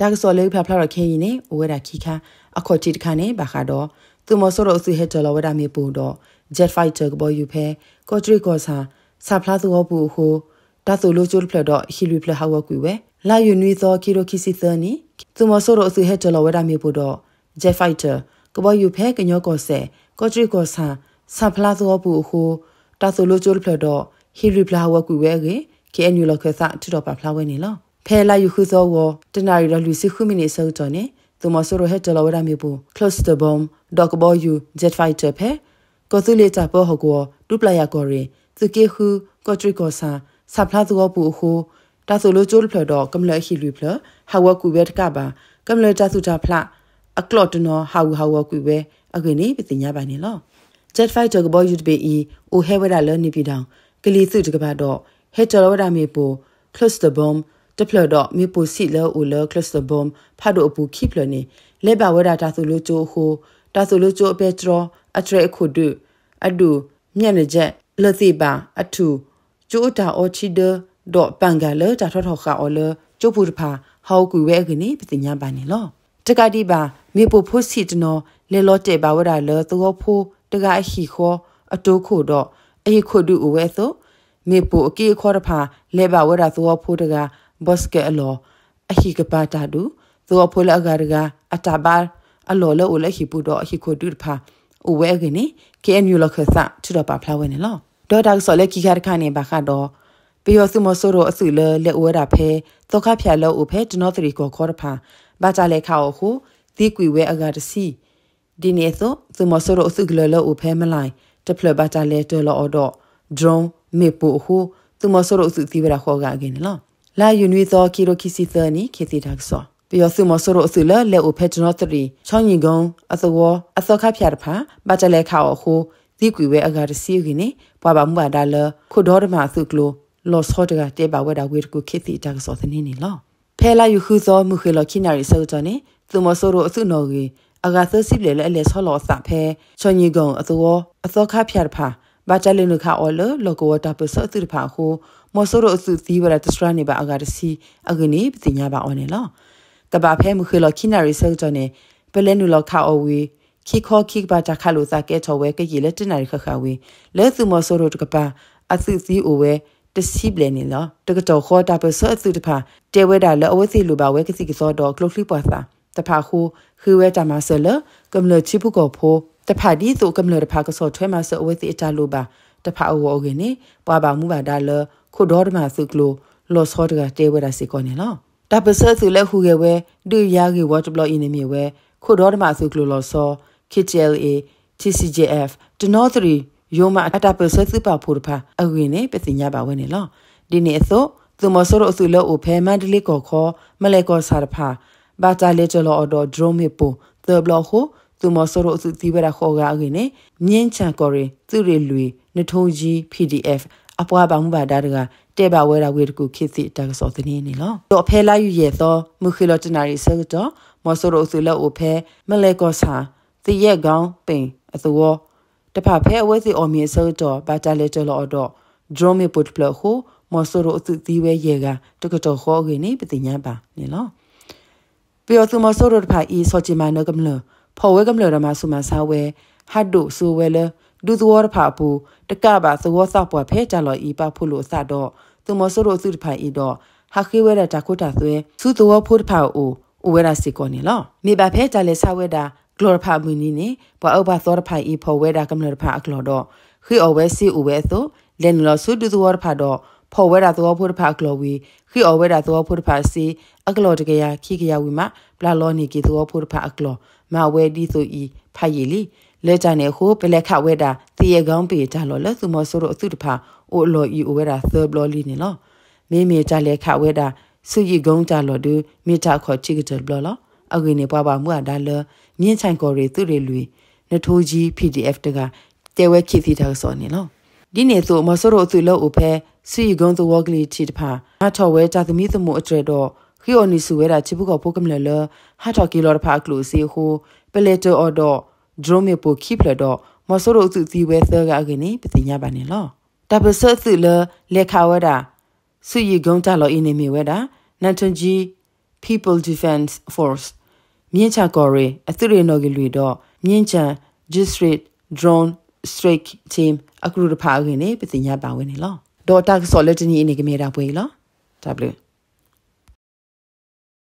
တာကစော်လေးဖျားဖျားတော့ခင်းရင်နေဝဲတာခိခါအခေါ်တိတခါနေဘာခါတော့သူမဆော့တော့အစီဟက်တော်ဝဲတာမြေပူတော့ jet fighter ကပေါ်ယူဖဲကော့ထရီကောစာဆာဖလားသူဟဘူဟိုတာဆိုလိုချိုးဖလက်တော့ဟီလူဖလက်ဟဝကွေဝဲလာယူနီသောကီရိုခီစီသနီသူမဆော့တော့အစီဟက်တော်ဝဲတာမြေပူတော့ jet fighter ကပေါ်ယူဖဲကညောကောဆဲကော့ထရီကောစာဆာဖလားသူဟဘူဟိုတာဆိုလိုချိုးဖလက်တော့ဟီလူဖလက်ဟဝကွေဝဲကေကေအန်ယူလောက်ကစထူတော့ပါဖလားဝဲနေလောဖဲလာယူခုသောဝတနာရီရလူစီခုမီနီဆောက်တော်နေသူမဆိုရဟက်တလဝရမျိုးဘူး close the bomb dog boy you jet fighter ဖဲကောသူလေတာပေါ်ဟကောဒူပလာယာကောရင်သူကေခုကောထရီကောဆာဆပ်လာသောဘူးဟိုတာဆိုလိုကျိုးဖလတော့ကမ္လအဟီလူဖလဟာဝကူဝဲတကပါကမ္လတာစုတာဖလအကလော့တနော်ဟာဝဟာဝကူဝဲအကွေနေပတင်ညာပါနေလော jet fighter ကဘောယူတပေဤအိုဟဲဝဲတာလဲနေပြီတောင်ကလီစုတကပါတော့ဟဲကျော်ဝဒမေပို close the bomb တဖလတော့မေပိုစီလောဦးလောကလစဘုံဖာဒိုအပူခိဖလနေလေဘဝဒတာသူလိုချိုဟိုတာသူလိုချိုအပေချရောအထရအခုဒုအဒုမြက်နေချက်လသိပါအထူကျိုးတာအော်ချီဒဒေါ်ပန်ဂါလောတာထောထောခါအော်လောကျိုးပူဖာဟောက်ကူဝဲကနေပတိညာပါနေလောတကတိပါမေပိုဖို့စီတနောလေလောတဲ့ပါဝဒါလောသူဟောဖို့တကအဟီခောအတိုးခို့တော့အေခုဒုအဝဲဆိုမေပိုအကေခောတဖာလေပါဝဒါသူဟောဖို့တက boske alo ahi ka pata du zo apola agarga atabar alo lo ola hi pudo hi ko dur pha uwe gini ke enu lo khasa chura pa phla wen lo do dak so le ki khar kha ne ba kha do pe yo su mo so ro asu le le uwe da phe to kha phya lo u phe tno tri ko khor pha ba cha le kha o khu ti kwi we agar si di ne so su mo so ro asu glo lo u phe ma lai te phlo ba cha le to lo odo drone me pu khu tu mo so ro asu ti ba kho ga gini lo လာယူနီသောကီရိုခီစီသနီခေတီဒါကဆောပျော်စုမဆရိုအစလလေအိုဖက်ဂျနောတရီချောင်းရင်ကုန်းအသဝအသခဖျားတဖာဘာတလဲခါအဟိုဒီကွေဝဲအဂါရစီယူကိနေပွာဘာမူဘာဒါလခုဒေါ်ဒမာစုကလိုလော့စဟော့တကတဲပါဝဲတာဝဲကူခေတီဒါကဆောသနေနေလောဖဲလာယူခူသောမူခေလခိနာရီဆောကြနေသူမဆိုးတို့အစုနော်ကြီးအဂါသစီလေလဲလဲဆောလောစာဖဲချောညီကုံအသော အသောခဖျားတဖာဘာတလနခအော်လလောကဝတာပစသရဖာခုမောဆရအစုသီဝရတစရနေပါအဂါရစီအဂနိပတိညာပါအော်နေလောတဘာဖဲမခလခိနာရီဆောက်ကြနေပလဲနုလောခအော်ဝီခိခောခိဘာတခလူသကဲချောဝဲကကြီးလက်တနာရီခခဝီလဲစုမောဆရတကပါအစုသီအိုဝဲတစီဘလနေလောတကတော်ခေါ်တာပစအစုတဖာတဲဝဲတာလောအဝစီလူပါဝဲကစီကစောတော်ကလုခလီပွာသာတဖာခုခွေဝဲတာမဆလကမ္လချိပုကောဖိုတဖာဒီသူကမလို့တဖာကစောထွဲမှာဆောဝဲစီအတလိုပါတဖာအဝေါ်ကင်းနေပွာပါမှုပါဒါလခုဒေါ်ဒမစုကလိုလောစောတကတဲဝဲတာစီကောနေလောတပစသူလက်ခုကဝဲဒူရာကဝတ်ဘလော့အင်းနေမြေဝဲခုဒေါ်ဒမစုကလိုလောစော KTLA TCJF တနော်သရီယောမအတပစသူပါဖူတဖာအဝင်နေပစညာပါဝဲနေလောဒီနေ့အစို့သူမစောရအစုလောအိုဖဲမန်ဒလေးကောခေါ်မလဲကောစာတဖာဘာတာလေချလောအော်ဒေါ်ဒရုံးမေပူသဘလော့ဟိုသူမဆောရအစုတီဝရခေါ်ကားကင်းမြင်းချန်ကော်ရင်သူရလွေနှထုံးကြီး PDF အပွားပါမှုပါဒါတကတဲ့ပါဝဲတာဝဲတကူခစ်စီတကစောသနေနေလောတော့ဖဲလာယူရဲ့သောမူခီလတနာရီဆဲတော့မဆောရအစုလက်အိုဖဲမလဲကောစာတရက်ကောင်းပင်အသောတဖဖဲအဝဲစီအော်မြေဆဲတော့ဘာတလက်တော်တော့ဒရုံးမပတ်ပလခုမဆောရအစုတီဝဲရဲ့ကတကတော်ခေါ်ကင်းနေပတိညာပါနေလောပြောသူမဆောရတဖအီဆောချီမနောကမလောဖော်ဝဲကမလရမဆုမဆာဝဲဟတ်ဒိုဆူဝဲလဒူသဝရဖာပူတကဘာသဝဆပွားဖဲကြလော်ဤပဖုလိုစတော့သူမဆုရိုစုတဖိုင်ဤတော့ဟာခိဝဲရတကုတာသွဲသူသဝဖုတဖာအိုအဝဲရစီကောနေလောမိဘဖဲကြလဲဆဝဲတာဂလော်ဖာမူနီနေဘောအဘသောရဖိုင်ဤဖော်ဝဲတာကမလရဖာအကလော်တော့ခိအဝဲစီအဝဲသောလန်လော်ဆုဒူသဝရဖာတော့ဖော်ဝဲတာသောဖုတဖာကလော်ဝီခိအဝဲတာသောဖုတဖာစီအကလော်တကရခိကရဝီမပလာလော်နီကီသောဖုတဖာအကလော်မာဝဲဒီဆိုဤဖာရီလီလဲကြနေဟိုပလက်ခဝဲတာတရေကောင်းပေကြလော်လဆုမဆိုရအစုတဖာအိုလော်ဤအိုဝဲတာသဘလော်လီနေလောမေမေကြလဲခဝဲတာစုဤကုန်းကြလော်ဒူမိတာခေါ်ချိကတဘလော်အဂိနေပွားပါမှုအဒါလမြင့်ဆိုင်ကော်ရီသူတွေလူနထိုးကြီး PDF တကတဲဝဲခိစီတာဆော်နေလောဒီနေဆိုမဆိုရအစုလော်အိုဖဲစီကုန်းသဝကလီချီတဖာအထော်ဝဲကြသမီးသမှုအတွေ့တော့ခိအိုနီဆူဝဲတာချီပုကောပိုကမလလဟာထော်ကီလော်ဖာကလိုစီဟိုပလက်တိုအော်ဒေါ်ဒရိုမေပိုခိပလဒေါ်မဆိုရိုစုစီဝဲသကအကနေပတိညာပါနေလောတပဆတ်စုလလက်ခဝဲတာဆူယီဂုံတာလောအင်းနေမီဝဲတာနန်ထွန်ဂျီ People Defense Force မြင်းချကော်ရီအသူရေနော်ကလူတော့မြင်းချံ District Drone Strike Team အခုရဖာခင်းနေပစညာပါဝင်နေလောဒေါ်တာဆော်လက်တနီအနေကမေတာပွေလော W